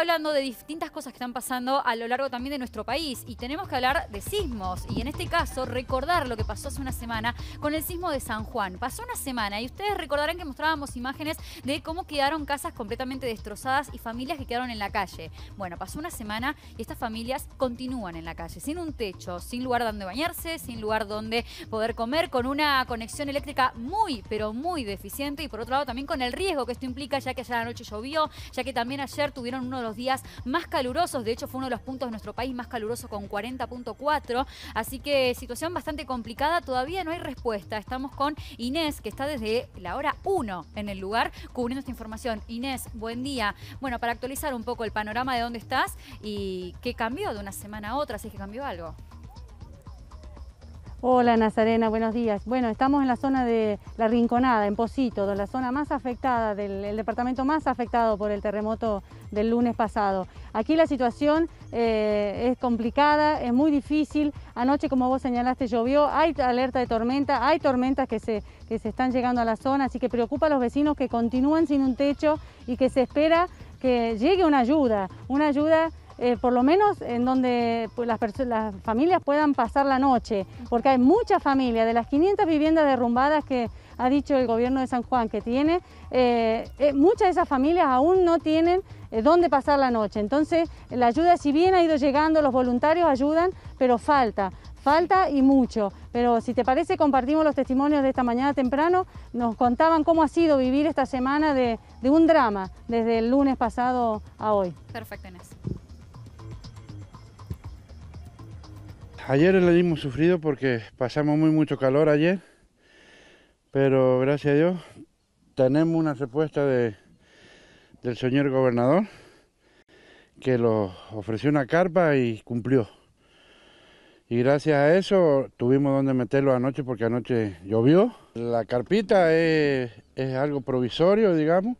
hablando de distintas cosas que están pasando a lo largo también de nuestro país y tenemos que hablar de sismos y en este caso recordar lo que pasó hace una semana con el sismo de San Juan. Pasó una semana y ustedes recordarán que mostrábamos imágenes de cómo quedaron casas completamente destrozadas y familias que quedaron en la calle. Bueno, pasó una semana y estas familias continúan en la calle, sin un techo, sin lugar donde bañarse, sin lugar donde poder comer, con una conexión eléctrica muy, pero muy deficiente y por otro lado también con el riesgo que esto implica, ya que ayer la noche llovió, ya que también ayer tuvieron uno de los los días más calurosos. De hecho, fue uno de los puntos de nuestro país más caluroso con 40.4. Así que situación bastante complicada. Todavía no hay respuesta. Estamos con Inés, que está desde la hora 1 en el lugar cubriendo esta información. Inés, buen día. Bueno, para actualizar un poco el panorama de dónde estás y qué cambió de una semana a otra, si es que cambió algo. Hola Nazarena, buenos días. Bueno, estamos en la zona de La Rinconada, en Posito, la zona más afectada, del, el departamento más afectado por el terremoto del lunes pasado. Aquí la situación eh, es complicada, es muy difícil. Anoche, como vos señalaste, llovió, hay alerta de tormenta, hay tormentas que se, que se están llegando a la zona, así que preocupa a los vecinos que continúan sin un techo y que se espera que llegue una ayuda, una ayuda eh, por lo menos en donde pues, las, familias puedan pasar la noche, porque hay muchas familias, de las 500 viviendas derrumbadas que ha dicho el gobierno de San Juan que tiene, eh, eh, muchas de esas familias aún no tienen dónde pasar la noche. Entonces, la ayuda, si bien ha ido llegando, los voluntarios ayudan, pero falta, falta y mucho. Pero si te parece, compartimos los testimonios de esta mañana temprano. Nos contaban cómo ha sido vivir esta semana de, de un drama desde el lunes pasado a hoy. Perfecto, Inés. ayer le dimos sufrido porque pasamos muy mucho calor ayer, pero gracias a Dios tenemos una respuesta del señor gobernador que lo ofreció una carpa y cumplió. Y gracias a eso tuvimos donde meterlo anoche porque anoche llovió. La carpita es, algo provisorio, digamos,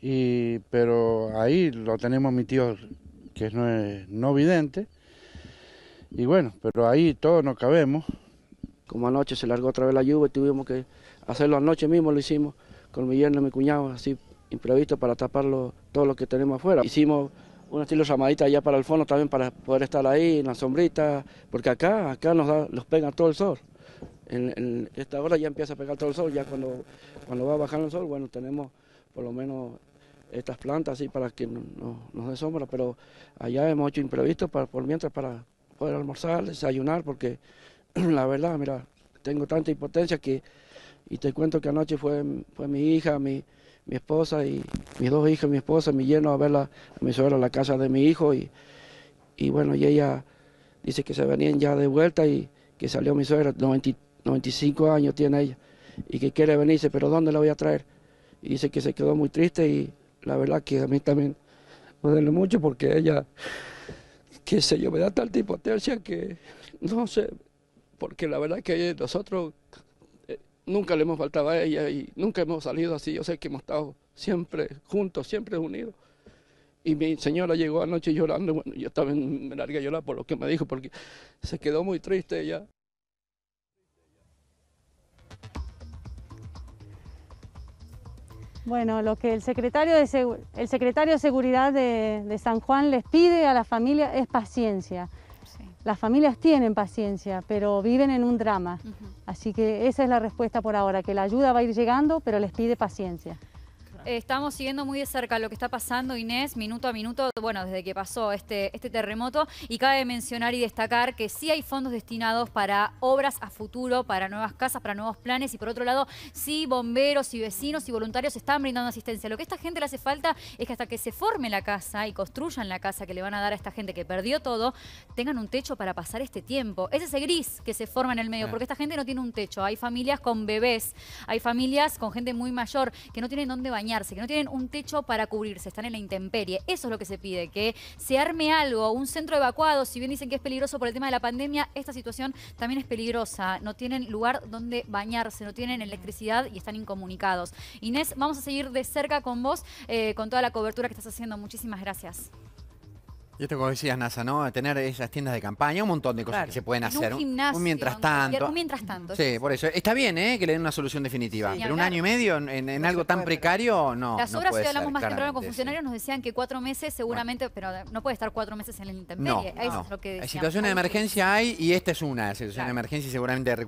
y, pero ahí lo tenemos mi tío que no es no vidente y bueno, pero ahí todos nos cabemos. Como anoche se largó otra vez la lluvia, tuvimos que hacerlo anoche mismo, lo hicimos con mi yerno y mi cuñado, así imprevisto para taparlo todo lo que tenemos afuera. Hicimos un estilo llamadita allá para el fondo también para poder estar ahí en la sombrita, porque acá, acá nos da, los pega todo el sol. En, esta hora ya empieza a pegar todo el sol, ya cuando, cuando va bajando el sol, bueno, tenemos por lo menos estas plantas así para que nos dé sombra, pero allá hemos hecho imprevisto para, por mientras para, poder almorzar, desayunar, porque la verdad, mira, tengo tanta impotencia que, y te cuento que anoche fue, fue mi hija, mi, esposa y mis dos hijas, mi esposa, mi lleno a verla, a mi suegra a la casa de mi hijo y, bueno, y ella dice que se venían ya de vuelta y que salió mi suegra, 95 años tiene ella, y que quiere venirse, pero ¿dónde la voy a traer? Y dice que se quedó muy triste y la verdad que a mí también me duele mucho porque ella qué sé yo, me da tanta tercia que no sé, porque la verdad es que nosotros eh, nunca le hemos faltado a ella y nunca hemos salido así, yo sé que hemos estado siempre juntos, siempre unidos. Y mi señora llegó anoche llorando, bueno, yo estaba en largué a llorar por lo que me dijo, porque se quedó muy triste ella. Bueno, lo que el secretario de, el secretario de Seguridad de, San Juan les pide a la familia es paciencia. Las familias tienen paciencia, pero viven en un drama. Así que esa es la respuesta por ahora, que la ayuda va a ir llegando, pero les pide paciencia. Estamos siguiendo muy de cerca lo que está pasando, Inés, minuto a minuto, bueno, desde que pasó este, este terremoto. Y cabe mencionar y destacar que sí hay fondos destinados para obras a futuro, para nuevas casas, para nuevos planes. Y por otro lado, sí, bomberos y vecinos y voluntarios están brindando asistencia. Lo que a esta gente le hace falta es que hasta que se forme la casa y construyan la casa que le van a dar a esta gente que perdió todo, tengan un techo para pasar este tiempo. Es ese gris que se forma en el medio, porque esta gente no tiene un techo. Hay familias con bebés, hay familias con gente muy mayor que no tienen dónde bañar que no tienen un techo para cubrirse, están en la intemperie. Eso es lo que se pide, que se arme algo, un centro evacuado. Si bien dicen que es peligroso por el tema de la pandemia, esta situación también es peligrosa. No tienen lugar donde bañarse, no tienen electricidad y están incomunicados. Inés, vamos a seguir de cerca con vos, eh, con toda la cobertura que estás haciendo. Muchísimas gracias. Y esto como decías, NASA, ¿no? Tener esas tiendas de campaña, un montón de cosas que se pueden hacer. Un, gimnasio, un mientras tanto. Un mientras tanto. Sí, por eso. Está bien, ¿eh? Que le den una solución definitiva. pero un año y medio en, algo tan precario, no. Las obras, si hablamos más temprano con funcionarios, nos decían que cuatro meses seguramente, pero no puede estar cuatro meses en el intermedio. No, es lo que Situaciones de emergencia hay y esta es una situación de emergencia y seguramente de recursos